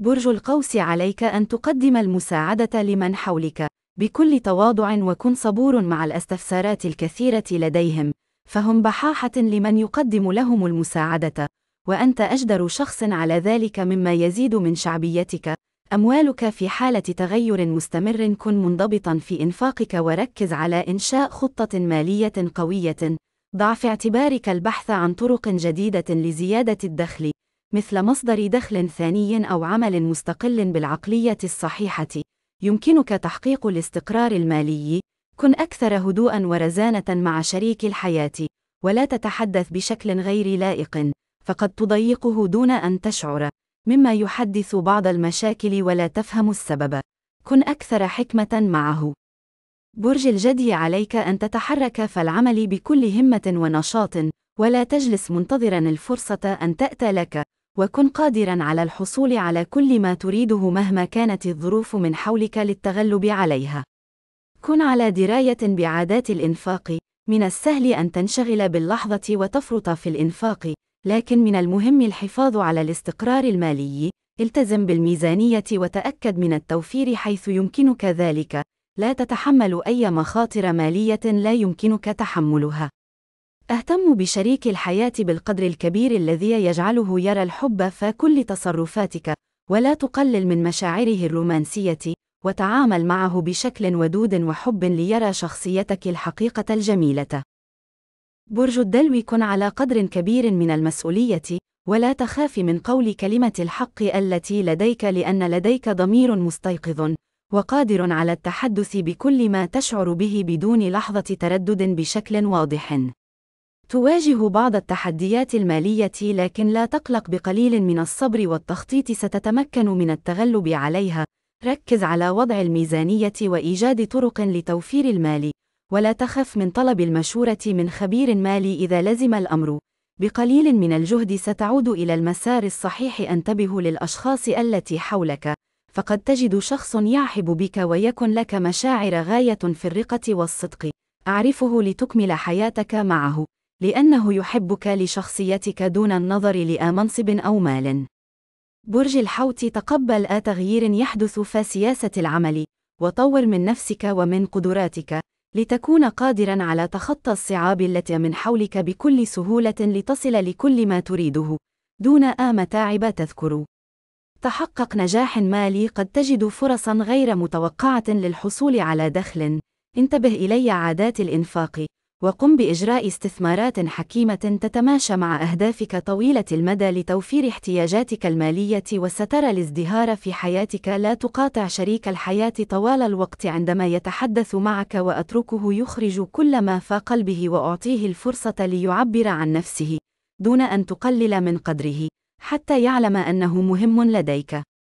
برج القوس عليك أن تقدم المساعدة لمن حولك بكل تواضع وكن صبور مع الاستفسارات الكثيرة لديهم، فهم بحاحة لمن يقدم لهم المساعدة، وأنت أجدر شخص على ذلك مما يزيد من شعبيتك. أموالك في حالة تغير مستمر كن منضبطا في إنفاقك وركز على إنشاء خطة مالية قوية. ضع في اعتبارك البحث عن طرق جديدة لزيادة الدخل. مثل مصدر دخل ثاني أو عمل مستقل بالعقلية الصحيحة، يمكنك تحقيق الاستقرار المالي. كن أكثر هدوءًا ورزانة مع شريك الحياة، ولا تتحدث بشكل غير لائق، فقد تضيقه دون أن تشعر، مما يحدث بعض المشاكل ولا تفهم السبب. كن أكثر حكمة معه. برج الجدي عليك أن تتحرك فالعمل بكل همة ونشاط، ولا تجلس منتظرا الفرصة أن تأتى لك، وكن قادرا على الحصول على كل ما تريده مهما كانت الظروف من حولك للتغلب عليها كن على درايه بعادات الانفاق من السهل ان تنشغل باللحظه وتفرط في الانفاق لكن من المهم الحفاظ على الاستقرار المالي التزم بالميزانيه وتاكد من التوفير حيث يمكنك ذلك لا تتحمل اي مخاطر ماليه لا يمكنك تحملها أهتم بشريك الحياة بالقدر الكبير الذي يجعله يرى الحب في كل تصرفاتك، ولا تقلل من مشاعره الرومانسية، وتعامل معه بشكل ودود وحب ليرى شخصيتك الحقيقة الجميلة. برج الدلو كن على قدر كبير من المسؤولية، ولا تخاف من قول كلمة الحق التي لديك لأن لديك ضمير مستيقظ، وقادر على التحدث بكل ما تشعر به بدون لحظة تردد بشكل واضح. تواجه بعض التحديات المالية لكن لا تقلق بقليل من الصبر والتخطيط ستتمكن من التغلب عليها. ركز على وضع الميزانية وإيجاد طرق لتوفير المال، ولا تخف من طلب المشورة من خبير مالي إذا لزم الأمر. بقليل من الجهد ستعود إلى المسار الصحيح انتبه للأشخاص التي حولك، فقد تجد شخص يعحب بك ويكن لك مشاعر غاية في الرقة والصدق. أعرفه لتكمل حياتك معه. لأنه يحبك لشخصيتك دون النظر منصب أو مال. برج الحوت تقبل أ تغيير يحدث في سياسة العمل، وطور من نفسك ومن قدراتك، لتكون قادرا على تخطى الصعاب التي من حولك بكل سهولة لتصل لكل ما تريده، دون أ متاعب تذكر. تحقق نجاح مالي قد تجد فرصا غير متوقعة للحصول على دخل. انتبه إلي عادات الإنفاق وقم بإجراء استثمارات حكيمة تتماشى مع أهدافك طويلة المدى لتوفير احتياجاتك المالية وسترى الازدهار في حياتك لا تقاطع شريك الحياة طوال الوقت عندما يتحدث معك وأتركه يخرج كل ما في قلبه وأعطيه الفرصة ليعبر عن نفسه دون أن تقلل من قدره حتى يعلم أنه مهم لديك